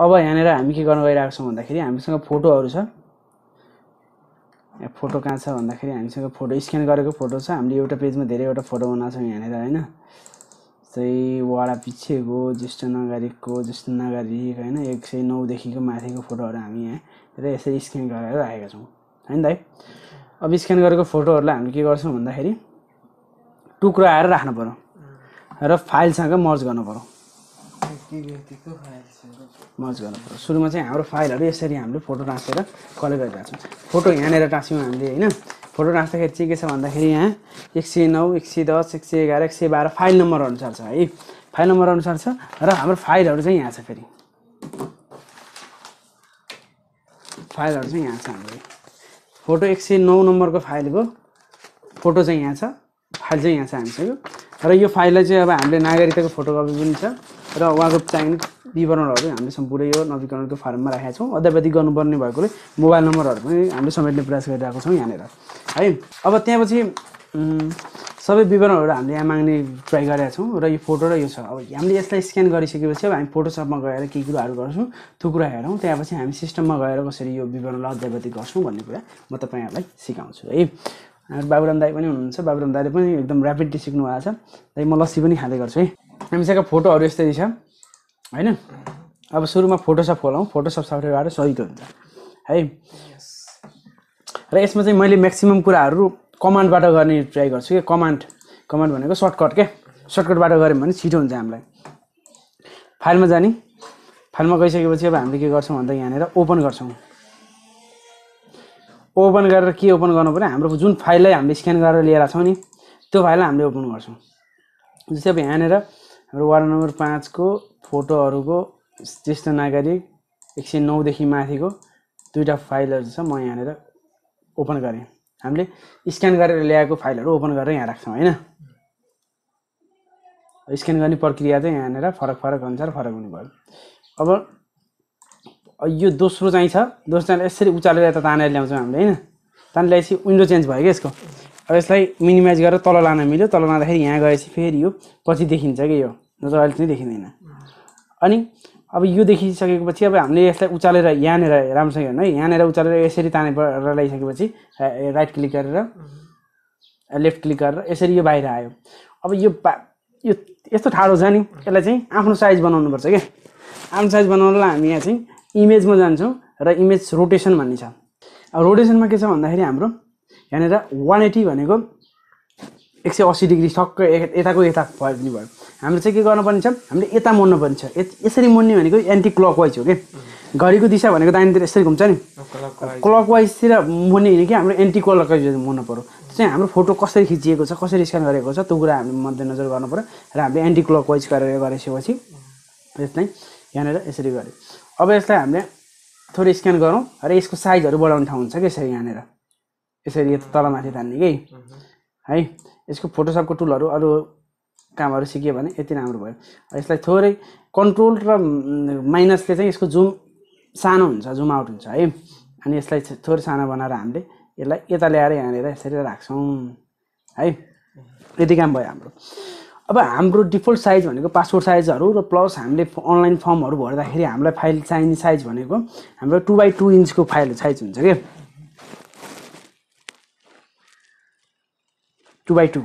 अब यहाँनिर हामी के गर्न गइरहेको छौँ भन्दाखेरि हामीसँग फोटोहरू छ फोटो कहाँ छ भन्दाखेरि हामीसँग फोटो स्क्यान गरेको फोटो छ हामीले एउटा पेजमा धेरैवटा फोटो बनाएको छौँ यहाँनिर होइन जस्तै वाडा पिछेको ज्येष्ठ नागरिकको ज्येष्ठ नागरिक होइन एक सय नौदेखिको माथिको फोटोहरू हामी यहाँ र यसरी स्क्यान गरेर राखेका छौँ होइन दाइ अब स्क्यान गरेको फोटोहरूलाई हामी के गर्छौँ भन्दाखेरि टुक्रो आएर राख्नु पऱ्यो र फाइलसँग मर्ज गर्नु पऱ्यो मर्ज गर्नु पर्यो सुरुमा चाहिँ हाम्रो फाइलहरू यसरी हामीले फोटो टाँसेर कलेक्ट गरिरहेको छौँ फोटो यहाँनिर टाँस्यौँ हामीले होइन फोटो टाँस्दाखेरि चाहिँ के छ भन्दाखेरि यहाँ एक सय नौ एक सय दस एक सय एघार एक सय बाह्र फाइल नम्बर अनुसार छ है फाइल नम्बर अनुसार छ र हाम्रो फाइलहरू चाहिँ यहाँ छ फेरि फाइलहरू चाहिँ यहाँ छ हाम्रो फोटो एक सय नौ नम्बरको फाइलको फोटो चाहिँ यहाँ छ फाइल चाहिँ यहाँ छ हामीसँग र यो फाइललाई चाहिँ अब हामीले नागरिकताको फोटो फोटोकपी पनि छ र उहाँको चाहिने विवरणहरू हामीले सम्पूर्ण यो नवीकरणको फारममा राखेका छौँ अध्यावधि गर्नुपर्ने भएकोले मोबाइल नम्बरहरू पनि हामीले समेट्ने प्रयास गरिरहेको छौँ यहाँनिर है अब त्यहाँपछि सबै विवरणहरू हामीले यहाँ माग्ने ट्राई गरेका छौँ र यो फोटो र यो छ अब हामीले यसलाई स्क्यान गरिसकेपछि अब हामी फोटोसपमा गएर केही कुराहरू गर्छौँ त्यो कुरा हेरौँ त्यहाँपछि हामी सिस्टममा गएर कसरी यो विवरणलाई अध्यावधि गर्छौँ भन्ने कुरा म तपाईँहरूलाई सिकाउँछु है बाबुराम दाई पनि हुनुहुन्छ बाबुराम दाईले पनि एकदम ऱ्यापिडली सिक्नु भएको छ दाइ म लस्सी पनि खाँदै गर्छु है हामीसँग फोटोहरू यस्तै छ होइन अब सुरुमा फोटोसप खोलाउँ फोटोसप सफ्टवेयरबाट सजिलो हुन्छ है र यसमा चाहिँ मैले म्याक्सिमम् कुराहरू कमान्डबाट गर्ने ट्राई गर्छु कि कमान्ड कमान्ड भनेको सर्टकट क्या सर्टकटबाट गऱ्यौँ भने छिटो हुन्छ हामीलाई फाइलमा जाने फाइलमा गइसकेपछि अब हामीले के गर्छौँ भन्दा यहाँनिर ओपन गर्छौँ ओपन गरेर के ओपन गर्नु पऱ्यो हाम्रो जुन फाइललाई हामीले स्क्यान गरेर लिएर छौँ नि त्यो फाइललाई हामीले ओपन गर्छौँ जस्तै अब यहाँनिर हाम्रो वार्ड नम्बर पाँचको फोटोहरूको ज्येष्ठ नागरिक एक सय नौदेखि माथिको दुईवटा फाइलहरू छ म यहाँनिर ओपन गरेँ हामीले स्क्यान गरेर ल्याएको फाइलहरू ओपन गरेर यहाँ राख्छौँ होइन स्क्यान गर्ने प्रक्रिया चाहिँ यहाँनिर फरक फरक अनुसार फरक भयो अब यो दोस्रो चाहिँ छ दोस्रो चाहिँ यसरी उचालेर यता तानेर ल्याउँछौँ हामीले होइन तानेर ल्याएपछि विन्डो चेन्ज भयो क्या यसको अब यसलाई मिनिमाइज गरेर तल लान मिल्यो तल लाँदाखेरि यहाँ गएपछि फेरि यो पछि देखिन्छ कि यो न त अहिले चाहिँ देखिँदैन अनि अब यो देखिसकेपछि अब हामीले यसलाई उचालेर यहाँनिर राम्रोसँग हेर्नु है यहाँनिर उचालेर यसरी तानेर लगाइसकेपछि राइट क्लिक गरेर लेफ्ट क्लिक गरेर यसरी यो बाहिर आयो अब यो बा यो यस्तो ठाडो छ नि यसलाई चाहिँ आफ्नो साइज बनाउनुपर्छ क्या आफ्नो साइज बनाउनलाई हामी यहाँ चाहिँ इमेजमा जान्छौँ र इमेज रोटेसन भन्ने छ अब रोटेसनमा के छ भन्दाखेरि हाम्रो यहाँनिर वान एटी भनेको एक सय अस्सी डिग्री ठक्क यताको यता पनि भयो हाम्रो चाहिँ के गर्नुपर्ने छ हामीले यता मोड्नुपर्ने छ यसरी मोड्ने भनेको एन्टी क्लक वाइज हो कि घडीको दिशा भनेको दाहिनेतिर यसरी घुम्छ नि क्लक वाइजतिर मोड्ने होइन कि हाम्रो एन्टी क्लक वाइज मोड्नु पऱ्यो चाहिँ हाम्रो फोटो कसरी खिचिएको छ कसरी स्क्यान गरेको छ त्यो कुरा हामीले मध्यनजर गर्नु पऱ्यो र हामीले एन्टी क्लक वाइज गरेर गरेपछि यसलाई यहाँनिर यसरी गऱ्यो अब यसलाई हामीले थोरै स्क्यान गरौँ र यसको साइजहरू बढाउने ठाउँ हुन्छ कि यसरी यहाँनिर यसरी यता तलमाथि तान्ने कि है यसको फोटोसपको टुलहरू अरू कामहरू सिक्यो भने यति राम्रो भयो यसलाई थोरै कन्ट्रोल र माइनसले चाहिँ यसको जुम सानो हुन्छ जुम आउट हुन्छ है अनि यसलाई थोरै सानो बनाएर हामीले यसलाई यता ल्याएर यहाँनिर यसरी राख्छौँ है यति काम भयो हाम्रो अब हाम्रो डिफल्ट साइज भनेको पासपोर्ट साइजहरू र प्लस हामीले अनलाइन फर्महरू भर्दाखेरि हामीलाई फाइल चाहिने साइज भनेको हाम्रो टु बाई टू इन्चको फाइल साइज हुन्छ क्या टु बाई टू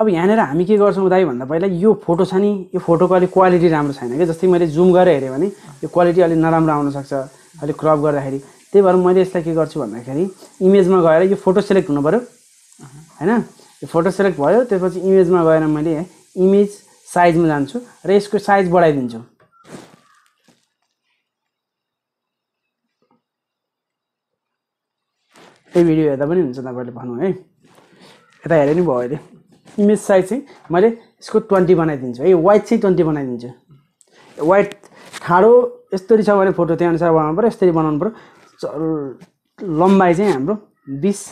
अब यहाँनिर हामी के गर्छौँ दाइ भन्दा पहिला यो फोटो छ नि यो फोटोको अलिक क्वालिटी राम्रो छैन क्या जस्तै मैले जुम गरेर हेऱ्यो भने यो क्वालिटी अलिक नराम्रो आउनसक्छ अलिक क्रप गर्दाखेरि त्यही भएर मैले यसलाई के गर्छु भन्दाखेरि इमेजमा गएर यो फोटो सेलेक्ट हुनु पऱ्यो होइन यो फोटो सेलेक्ट भयो त्यसपछि इमेजमा गएर मैले इमेज साइजमा जान्छु र यसको साइज बढाइदिन्छु त्यही भिडियो हेर्दा पनि हुन्छ तपाईँहरूले भनौँ है यता हेरे नि भयो अहिले इमेज साइज चाहिँ मैले यसको ट्वेन्टी बनाइदिन्छु है वाइट चाहिँ ट्वेन्टी बनाइदिन्छु वाइट ठाडो यस्तरी छ भने फोटो त्यही अनुसार बनाउनु पऱ्यो यस्तरी बनाउनु पऱ्यो लम्बाइ चाहिँ हाम्रो बिस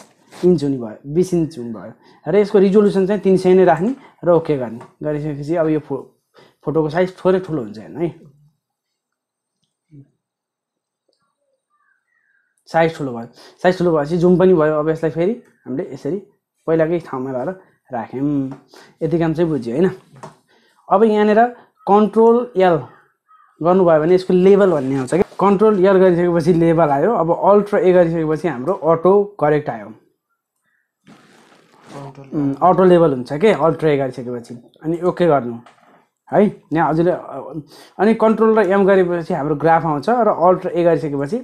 इन्च हुने भयो बिस इन्च हुने भयो र यसको रिजोल्युसन चाहिँ तिन सय नै राख्ने र ओके गर्ने गरिसकेपछि अब यो फो फोटोको साइज थोरै ठुलो हुन्छ होइन है साइज ठुलो भयो साइज ठुलो भएपछि जुम पनि भयो अब यसलाई फेरि हामीले यसरी पहिलाकै ठाउँमा लगेर राख्यौँ यति काम चाहिँ बुझ्यो होइन अब यहाँनिर कन्ट्रोल एल गर्नुभयो भने यसको लेभल भन्ने आउँछ कि कन्ट्रोल एल गरिसकेपछि लेभल आयो अब अल्ट्रा ए गरिसकेपछि हाम्रो अटो करेक्ट आयो अटो लेभल हुन्छ के अल्ट्रा ए गरिसकेपछि अनि ओके गर्नु है यहाँ हजुरले अनि कन्ट्रोल र एम गरेपछि हाम्रो ग्राफ आउँछ र अल्ट्रा ए गरिसकेपछि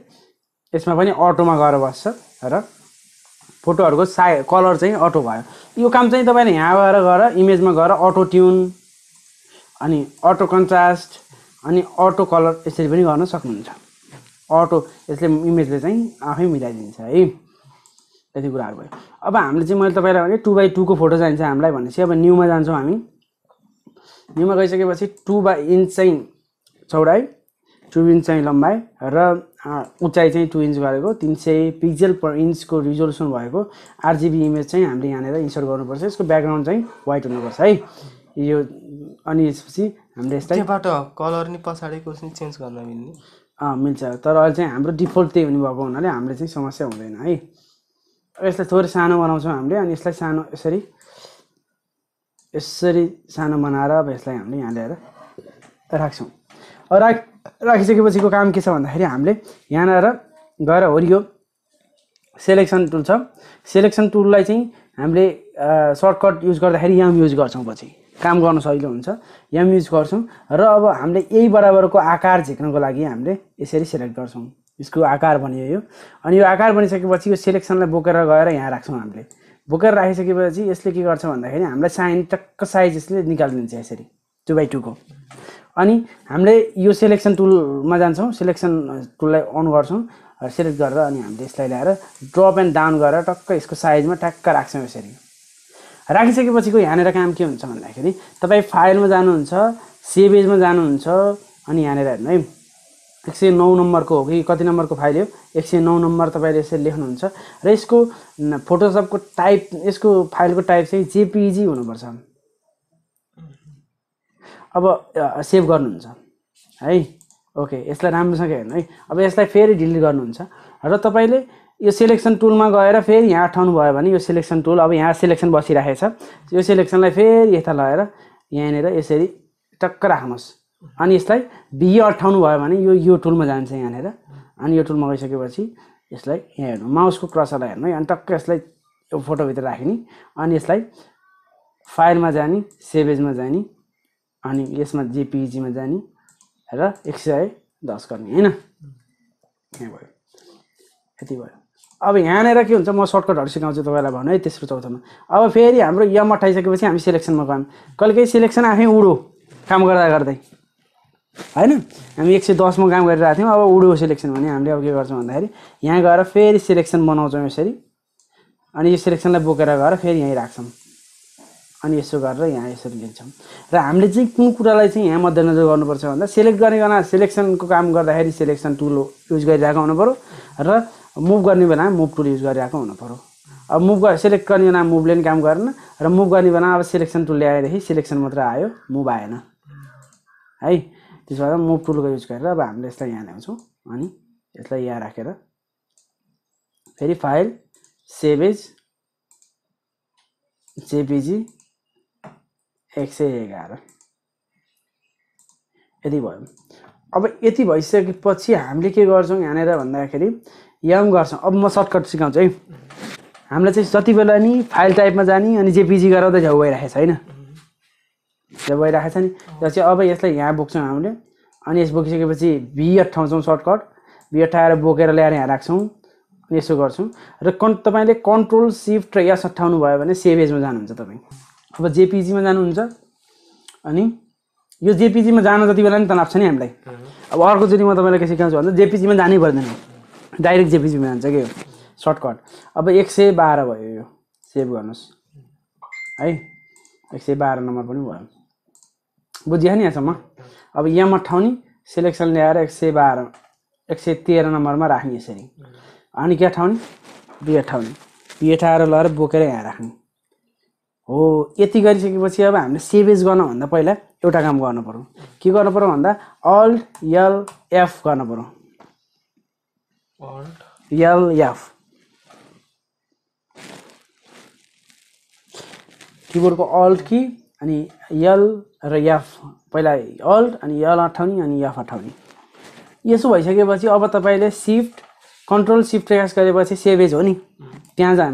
यसमा पनि अटोमा गएर बस्छ र फोटोहरूको सा कलर चाहिँ अटो भयो यो काम चाहिँ तपाईँले यहाँ गएर गएर इमेजमा गएर अटो ट्युन अनि अटो कन्ट्रास्ट अनि अटो कलर यसरी पनि गर्न सक्नुहुन्छ अटो यसले इमेजले चाहिँ आफै मिलाइदिन्छ है यति कुराहरू भयो अब हामीले चाहिँ मैले तपाईँलाई भने टु बाई टूको फोटो चाहिन्छ हामीलाई भनेपछि अब न्युमा जान्छौँ हामी न्युमा गइसकेपछि टु बाई इन्च चाहिँ चौडाइ टु इन्च चाहिँ लम्बाइ र उचाइ चाहिँ टु इन्च गरेको तिन सय पिक्जल पर इन्चको रिजोल्युसन भएको आरजिबी इमेज चाहिँ हामीले यहाँनिर इन्सर्ट गर्नुपर्छ यसको ब्याकग्राउन्ड चाहिँ वाइट हुनुपर्छ है यो अनि यसपछि हामीले यसलाई कलर नि पछाडिको चेन्ज गर्न मिल्ने मिल्छ तर अहिले चाहिँ हाम्रो डिफल्ट त्यही हुने भएको हुनाले हामीले चाहिँ समस्या हुँदैन है यसलाई थोरै सानो बनाउँछौँ हामीले अनि यसलाई सानो यसरी यसरी सानो बनाएर अब यसलाई हामीले यहाँ ल्याएर राख्छौँ राख राखिसकेपछिको काम के छ भन्दाखेरि हामीले यहाँनिर गएर हो यो सेलेक्सन टुल छ सेलेक्सन टुललाई चाहिँ हामीले सर्टकट युज गर्दाखेरि याम युज गर्छौँ पछि काम गर्न सजिलो हुन्छ याम युज गर्छौँ र अब हामीले यही बराबरको आकार झिक्नको लागि हामीले यसरी सेलेक्ट गर्छौँ यसको आकार बनियो यो अनि यो आकार बनिसकेपछि यो सेलेक्सनलाई बोकेर गएर यहाँ राख्छौँ हामीले बोकेर राखिसकेपछि यसले के गर्छ भन्दाखेरि हामीलाई साइन टक्क साइज यसले निकालिदिन्छ यसरी टु बाई टूको अनि हामीले यो सेलेक्सन टुलमा जान्छौँ सेलेक्सन टुललाई अन गर्छौँ सेलेक्ट गरेर अनि हामीले यसलाई ल्याएर ड्रप एन्ड डाउन गरेर टक्क यसको साइजमा ट्याक्क राख्छौँ यसरी राखिसकेपछिको यहाँनिर काम के हुन्छ भन्दाखेरि तपाईँ फाइलमा जानुहुन्छ सेभेजमा जानुहुन्छ अनि यहाँनिर हेर्नु है एक सय नौ नम्बरको हो कि कति नम्बरको फाइल हो एक सय नौ नम्बर तपाईँले यसरी लेख्नुहुन्छ र यसको फोटोसपको टाइप यसको फाइलको टाइप चाहिँ जेपिजी हुनुपर्छ अब सेभ गर्नुहुन्छ है ओके यसलाई राम्रोसँग हेर्नु है अब यसलाई फेरि डिलिट गर्नुहुन्छ र तपाईँले यो सेलेक्सन टुलमा गएर फेरि यहाँ अठाउनु भयो भने यो सेलेक्सन टुल अब यहाँ सेलेक्सन बसिरहेको छ यो सेलेक्सनलाई फेरि यता लगाएर यहाँनिर यसरी टक्क राख्नुहोस् अनि यसलाई बिए अठाउनु भयो भने यो यो टुलमा जान्छ यहाँनिर अनि यो टुलमा गइसकेपछि यसलाई यहाँ हेर्नु माउसको क्रसरलाई हेर्नु अनि टक्क यसलाई फोटोभित्र राख्ने अनि यसलाई फाइलमा जाने सेभेजमा जाने अनि यसमा जेपिजीमा जाने र एक सय दस गर्ने होइन यहाँ भयो यति भयो अब यहाँनिर के हुन्छ म सर्टकटहरू सिकाउँछु तपाईँलाई भनौँ है तेस्रो चौथोमा अब फेरि हाम्रो यम अठाइसकेपछि हामी सिलेक्सनमा गयौँ कहीँ सिलेक्सन आफै उडो काम गर्दा गर्दै होइन हामी एक सय दसमा काम गरिरहेको थियौँ अब उडो सिलेक्सन भने हामीले अब के गर्छौँ भन्दाखेरि यहाँ गएर फेरि सिलेक्सन बनाउँछौँ यसरी अनि यो सिलेक्सनलाई बोकेर गएर फेरि यहीँ राख्छौँ अनि यसो गरेर यहाँ यसरी लिन्छौँ र हामीले चाहिँ कुन कुरालाई चाहिँ यहाँ मध्यनजर गर्नुपर्छ भन्दा सेलेक्ट गर्ने बेला सेलेक्सनको काम गर्दाखेरि सेलेक्सन टुल युज गरिरहेको हुनुपऱ्यो र मुभ गर्ने बेला मुभ टुल युज गरिरहेको हुनुपऱ्यो अब मुभ सेलेक्ट गर्ने बेला मुभले पनि काम गरेन र मुभ गर्ने बेला अब सेलेक्सन टुल ल्याएदेखि सेलेक्सन मात्र आयो मुभ आएन है त्यसो भएर मुभ टुलको युज गरेर अब हामीले यसलाई यहाँ ल्याउँछौँ अनि यसलाई यहाँ राखेर फेरि फाइल सेभेज जेपिजी एक सय एघार यति भयो अब यति भइसकेपछि हामीले के गर्छौँ यहाँनिर भन्दाखेरि यङ गर्छौँ अब म सर्टकट सिकाउँछु है हामीलाई चाहिँ जति बेला नि फाइल टाइपमा जाने अनि जेपिजी गराउँदा झ्याउ भइरहेको छ होइन झ्याउ भइरहेको छ नि जस्तै अब यसलाई यहाँ बोक्छौँ हामीले अनि यस बोकिसकेपछि भी अठाउँछौँ सर्टकट भी अठाएर बोकेर ल्याएर यहाँ राख्छौँ यसो गर्छौँ र कन् तपाईँले कन्ट्रोल सिफ्ट र यस अठाउनु भयो भने सेभ एजमा जानुहुन्छ तपाईँ अब जेपिजीमा जानुहुन्छ अनि यो जेपिजीमा जान जति बेला नि तनाव छ नि हामीलाई अब अर्को चोटि म तपाईँलाई के सिकाउँछु भन्दा जेपिजीमा जानै पर्दैन डाइरेक्ट जेपिजीमा जान्छ यो सर्टकट अब एक सय बाह्र भयो यो सेभ गर्नुहोस् है एक सय बाह्र नम्बर पनि भयो बुझिहाल्ने नि यहाँसम्म अब यहाँ नि सेलेक्सन ल्याएर एक सय बाह्र एक सय तेह्र नम्बरमा राख्ने यसरी अनि के अठाउने ठाउँ नि बी ठाएर लगाएर बोकेर यहाँ राख्ने हो यति गरिसकेपछि अब हामीले सेभेज गर्नभन्दा पहिला एउटा काम गर्नु पऱ्यो के गर्नु पऱ्यो भन्दा अल्ट यल एफ गर्नु पऱ्यो यल एफ किबोर्डको अल्ट कि अनि यल र एफ पहिला अल्ट अनि यल अठाउने अनि एफ अठाउने यसो भइसकेपछि अब तपाईँले सिफ्ट कन्ट्रोल सिफ्ट प्रयास गरेपछि सेभेज हो नि त्यहाँ जान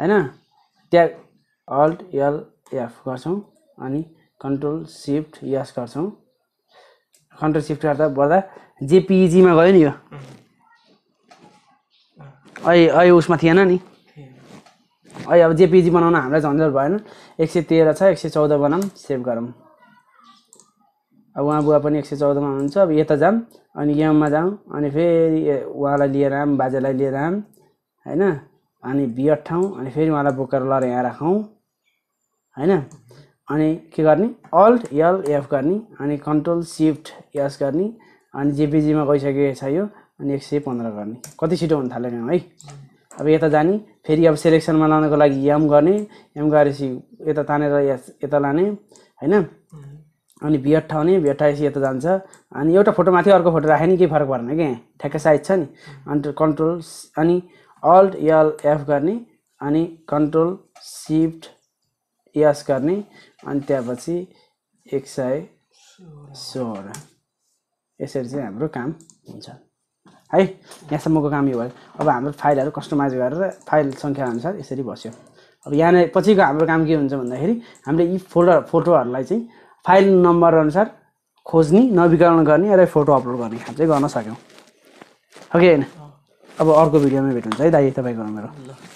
होइन त्यहाँ अल्ट एल एफ गर्छौँ अनि कन्ट्रोल सिफ्ट यस गर्छौँ कन्ट्रोल सिफ्ट गर्दा बढ्दा जेपिइजीमा e गयो नि यो ऐ ऐ उसमा थिएन नि ऐ अब जेपिजी e बनाउन हामीलाई झन्झट भएन एक सय तेह्र छ एक सय चौध बनाऊँ सेभ गरौँ अब उहाँ बुवा पनि एक सय चौधमा हुनुहुन्छ अब यता जाऊँ अनि यममा जाउँ अनि फेरि उहाँलाई लिएर आऊँ बाजेलाई लिएर आऊँ होइन अनि बियर ठाउँ अनि फेरि उहाँलाई बोकेर लडेर यहाँ राखौँ होइन अनि के गर्ने अल्ट यल एफ गर्ने अनि कन्ट्रोल सिफ्ट यस गर्ने अनि जेपिजीमा गइसकेको छ यो अनि एक सय पन्ध्र गर्ने कति छिटो हुन थाल्यो काम है अब यता जाने फेरि अब सेलेक्सनमा लाउनको लागि एम गर्ने एम गरेपछि यता तानेर यता लाने होइन अनि भेट अठाउने बी अठाएपछि यता जान्छ अनि एउटा फोटो माथि अर्को फोटो राखेँ नि केही फरक पर्ने क्या ठ्याक्कै साइज छ नि अन्त कन्ट्रोल अनि अल्ट यल एफ गर्ने अनि कन्ट्रोल सिफ्ट यस गर्ने अनि त्यहाँपछि एक सय सोह्र यसरी चाहिँ हाम्रो काम हुन्छ है यहाँसम्मको काम यो भयो अब हाम्रो फाइलहरू कस्टमाइज गरेर फाइल अनुसार यसरी बस्यो अब यहाँ पछिको हाम्रो काम के हुन्छ भन्दाखेरि हामीले यी फोल्डर फोटोहरूलाई चाहिँ फाइल नम्बर अनुसार खोज्ने नवीकरण गर्ने र फोटो अपलोड गर्ने काम चाहिँ गर्न सक्यौँ ओके होइन अब अर्को भिडियोमा हुन्छ है दाइ तपाईँको मेरो